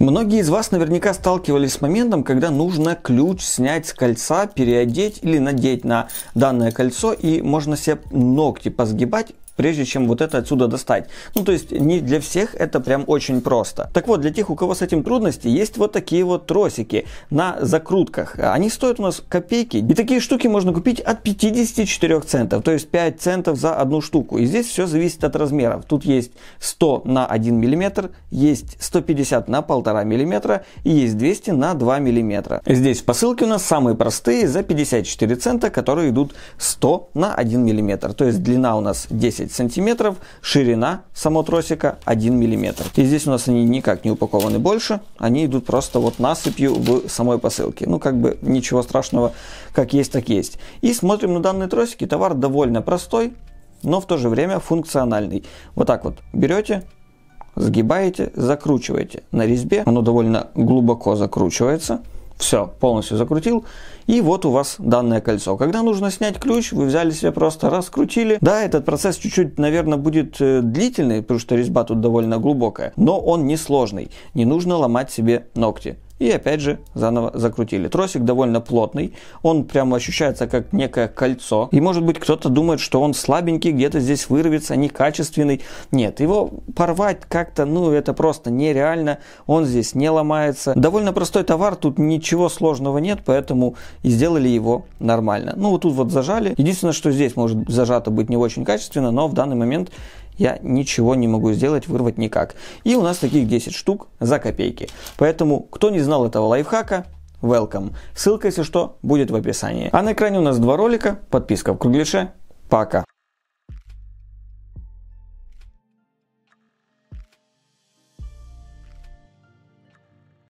Многие из вас наверняка сталкивались с моментом, когда нужно ключ снять с кольца, переодеть или надеть на данное кольцо и можно себе ногти позгибать прежде чем вот это отсюда достать. Ну, то есть не для всех это прям очень просто. Так вот, для тех, у кого с этим трудности, есть вот такие вот тросики на закрутках. Они стоят у нас копейки. И такие штуки можно купить от 54 центов, то есть 5 центов за одну штуку. И здесь все зависит от размеров. Тут есть 100 на 1 мм, есть 150 на 1,5 мм и есть 200 на 2 мм. Здесь посылки у нас самые простые за 54 цента, которые идут 100 на 1 мм. То есть длина у нас 10 10 сантиметров, ширина самого тросика 1 миллиметр. И здесь у нас они никак не упакованы больше, они идут просто вот насыпью в самой посылке. Ну, как бы ничего страшного, как есть, так есть. И смотрим на данные тросики, товар довольно простой, но в то же время функциональный. Вот так вот берете, сгибаете, закручиваете на резьбе, оно довольно глубоко закручивается – все, полностью закрутил. И вот у вас данное кольцо. Когда нужно снять ключ, вы взяли себе просто раскрутили. Да, этот процесс чуть-чуть, наверное, будет э, длительный, потому что резьба тут довольно глубокая. Но он несложный. Не нужно ломать себе ногти и опять же заново закрутили. Тросик довольно плотный, он прямо ощущается как некое кольцо. И может быть кто-то думает, что он слабенький, где-то здесь вырвется, некачественный. Нет, его порвать как-то, ну это просто нереально, он здесь не ломается. Довольно простой товар, тут ничего сложного нет, поэтому и сделали его нормально. Ну вот тут вот зажали. Единственное, что здесь может зажато быть не очень качественно, но в данный момент я ничего не могу сделать, вырвать никак. И у нас таких 10 штук за копейки. Поэтому, кто не знал этого лайфхака, welcome. Ссылка, если что, будет в описании. А на экране у нас два ролика, подписка в кругляше. Пока.